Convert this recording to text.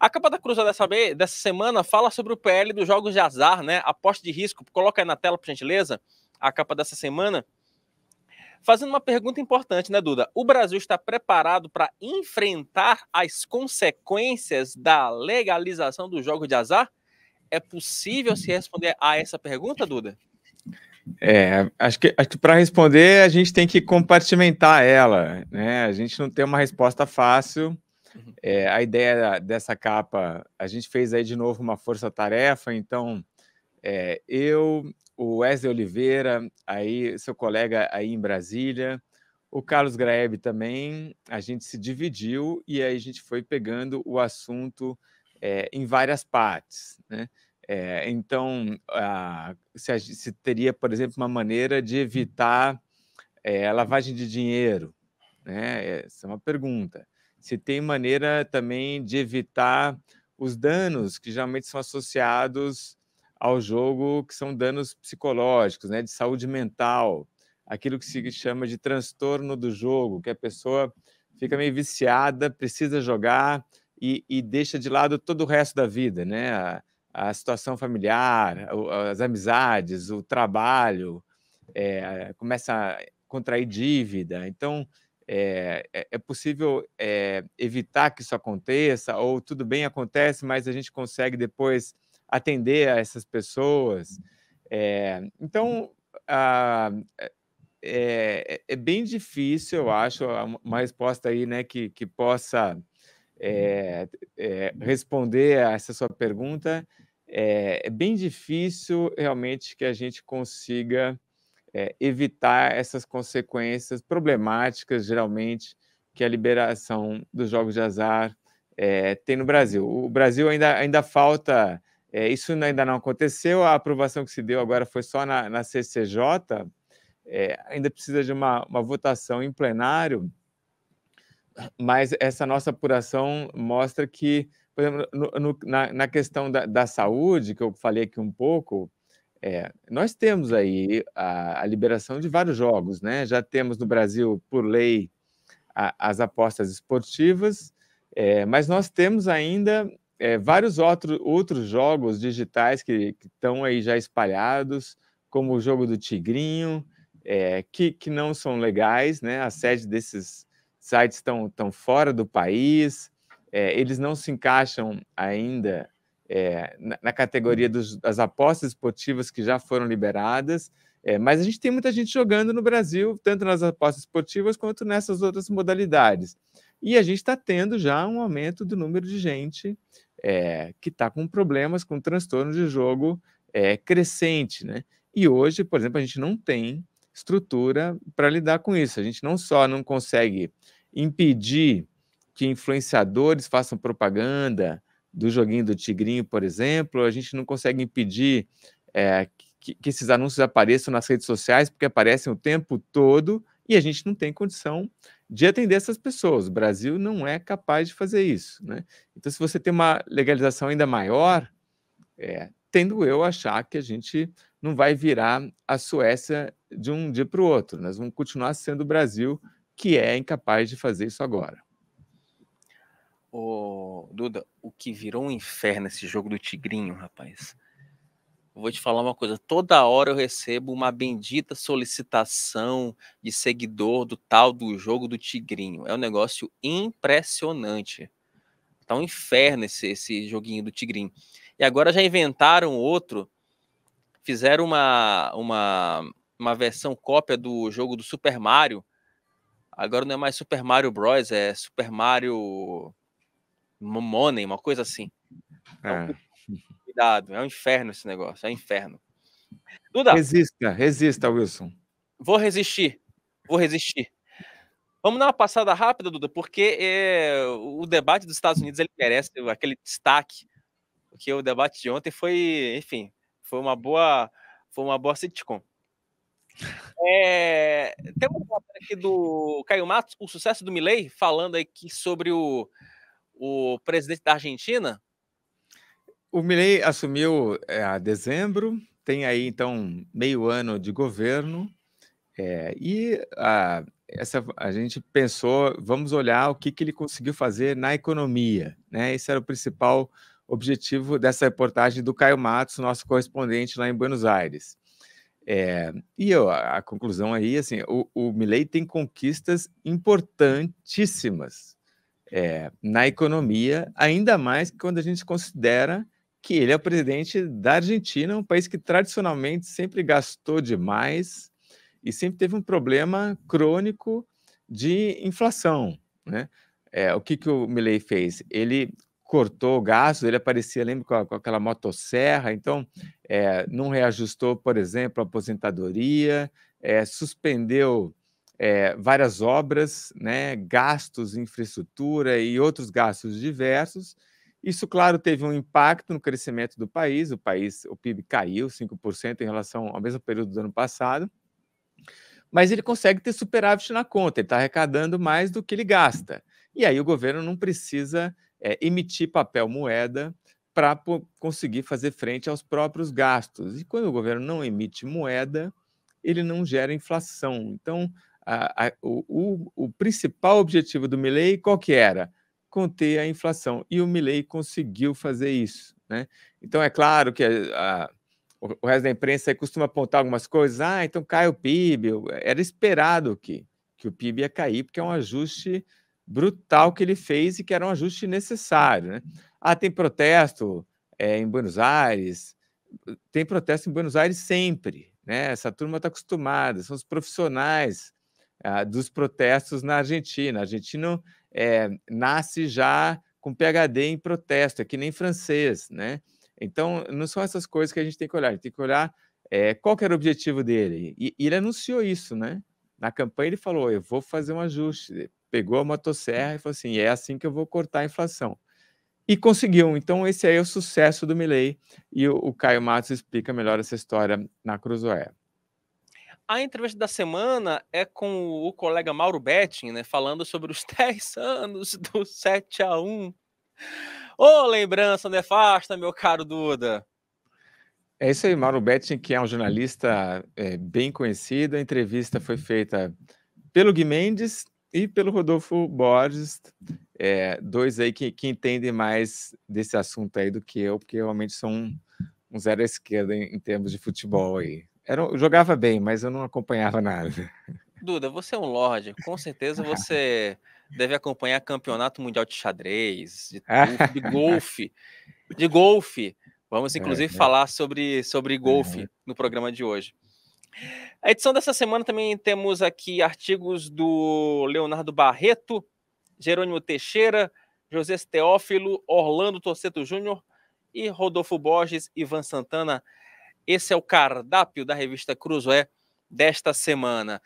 A capa da Cruzada dessa semana fala sobre o PL dos jogos de azar, né? Aposta de risco. Coloca aí na tela, por gentileza, a capa dessa semana. Fazendo uma pergunta importante, né, Duda? O Brasil está preparado para enfrentar as consequências da legalização do jogo de azar? É possível se responder a essa pergunta, Duda? É, acho que, acho que para responder a gente tem que compartimentar ela, né? A gente não tem uma resposta fácil é, a ideia dessa capa, a gente fez aí de novo uma força-tarefa, então é, eu, o Wesley Oliveira, aí seu colega aí em Brasília, o Carlos Graeb também, a gente se dividiu e aí a gente foi pegando o assunto é, em várias partes, né? É, então, a, se, a, se, teria, por exemplo, uma maneira de evitar é, a lavagem de dinheiro, né? Essa é uma pergunta se tem maneira também de evitar os danos que geralmente são associados ao jogo, que são danos psicológicos, né, de saúde mental, aquilo que se uhum. chama de transtorno do jogo, que a pessoa fica meio viciada, precisa jogar e, e deixa de lado todo o resto da vida, né? A, a situação familiar, as amizades, o trabalho, é, começa a contrair dívida. Então, eh, é, é possível é, evitar que isso aconteça, ou tudo bem, acontece, mas a gente consegue depois atender a essas pessoas. Uhum. Eh, então, ah, é, então, a, é, é, bem difícil, eu acho, uma resposta aí né, que, que possa é, responder a essa sua pergunta. É, bem difícil realmente que a gente consiga é, evitar essas consequências problemáticas, geralmente, que a liberação dos jogos de azar é, tem no Brasil. O Brasil ainda, ainda falta, é, isso ainda não aconteceu, a aprovação que se deu agora foi só na, na CCJ, ainda precisa de uma, uma votação em plenário, mas essa nossa apuração mostra que, por exemplo, no, no, na, na, questão da, da saúde, que eu falei aqui um pouco, é, nós temos aí a, a, liberação de vários jogos, né? Já temos no Brasil, por lei, a, as apostas esportivas, é, mas nós temos ainda é, vários outro, outros jogos digitais que estão aí já espalhados, como o jogo do Tigrinho, é, que, que não são legais, né? A sede desses sites estão fora do país, é, eles não se encaixam ainda é, na, na, categoria uhum. dos, das apostas esportivas que já foram liberadas. É, mas a gente tem muita gente jogando no Brasil, tanto nas apostas esportivas quanto nessas outras modalidades. E a gente está tendo já um aumento do número de gente é, que está com problemas, com transtorno de jogo crescente. Né? E hoje, por exemplo, a gente não tem estrutura para lidar com isso. A gente não só não consegue impedir que influenciadores façam propaganda do joguinho do Tigrinho, por exemplo, a gente não consegue impedir é, que, que esses anúncios apareçam nas redes sociais, porque aparecem o tempo todo e a gente não tem condição de atender essas pessoas. O Brasil não é capaz de fazer isso. Né? Então, se você tem uma legalização ainda maior, é, tendo eu achar que a gente não vai virar a Suécia de um dia para o outro. Nós vamos continuar sendo o Brasil que é incapaz de fazer isso agora. Duda, o que virou um inferno esse jogo do Tigrinho, rapaz. vou te falar uma coisa, toda hora eu recebo uma bendita solicitação de seguidor do tal do jogo do Tigrinho. É um negócio impressionante. Tá um inferno esse, esse joguinho do Tigrinho. E agora já inventaram outro, fizeram uma, uma, uma versão cópia do jogo do Super Mario. Agora não é mais Super Mario Bros, é Super Mario money, uma coisa assim. É. Então, cuidado, é um inferno esse negócio, é um inferno. Duda. Resista, resista, Wilson. Vou resistir, vou resistir. Vamos dar uma passada rápida, Duda, porque é, o debate dos Estados Unidos ele merece aquele destaque, porque o debate de ontem foi, enfim, foi uma boa, foi uma boa sitcom. É, temos aqui do Caio Matos, o sucesso do Milley, falando aqui sobre o, o presidente da Argentina? O Milei assumiu é, a dezembro, tem aí então meio ano de governo é, e a, essa, a gente pensou, vamos olhar o que, que ele conseguiu fazer na economia, né? Esse era o principal objetivo dessa reportagem do Caio Matos, nosso correspondente lá em Buenos Aires. É, e eu, a, a conclusão aí, assim, o, o Milley tem conquistas importantíssimas é, na economia, ainda mais quando a gente considera que ele é o presidente da Argentina, um país que tradicionalmente sempre gastou demais e sempre teve um problema crônico de inflação. Né? É, o que, que o Milley fez? Ele cortou gastos, ele aparecia, lembra, com, aquela motosserra, então é, não reajustou, por exemplo, a aposentadoria, é, suspendeu é, várias obras, né, gastos em infraestrutura e outros gastos diversos. Isso, claro, teve um impacto no crescimento do país. O país, o PIB caiu 5% em relação ao mesmo período do ano passado. Mas ele consegue ter superávit na conta, ele está arrecadando mais do que ele gasta. E aí o governo não precisa é, emitir papel moeda para conseguir fazer frente aos próprios gastos. E quando o governo não emite moeda, ele não gera inflação. Então, a, a, o, o, principal objetivo do Milley qual que era? Conter a inflação. E o Milley conseguiu fazer isso. Né? Então, é claro que a, o resto da imprensa costuma apontar algumas coisas. Ah, então cai o PIB. Era esperado que, que o PIB ia cair, porque é um ajuste brutal que ele fez e que era um ajuste necessário. Né? Ah, tem protesto é, em Buenos Aires, tem protesto em Buenos Aires sempre. Né? Essa turma está acostumada, são os profissionais dos protestos na Argentina. Argentino é, nasce já com PhD em protesto, é que nem francês, né? Então, não são essas coisas que a gente tem que olhar, a gente tem que olhar é, qual era o objetivo dele. E, e, ele anunciou isso, né? Na campanha ele falou: eu vou fazer um ajuste. Pegou a motosserra e falou assim: é assim que eu vou cortar a inflação. E conseguiu. Então, esse aí é o sucesso do Milley. E o, o Caio Matos explica melhor essa história na Cruzoé. A entrevista da semana é com o colega Mauro Betting, né, falando sobre os 10 anos do 7 a 1 Ô, oh, lembrança nefasta, né, meu caro Duda. É isso aí, Mauro Betting, que é um jornalista é, bem conhecido. A entrevista foi feita pelo Gui Mendes e pelo Rodolfo Borges, é, dois aí que, que entendem mais desse assunto aí do que eu, porque realmente são um, um zero à esquerda em, em termos de futebol aí. Era, eu jogava bem, mas eu não acompanhava nada. Duda, você é um lorde, com certeza você deve acompanhar campeonato mundial de xadrez, de, golfe, é. de golfe. De golfe. Vamos é, inclusive é, é. falar sobre, sobre é. golfe é. no programa de hoje. A edição dessa semana também temos aqui artigos do Leonardo Barreto, Jerônimo Teixeira, José Teófilo, Orlando Torceto Júnior e Rodolfo Borges, Ivan Santana. Esse é o cardápio da revista Cruzoé desta semana.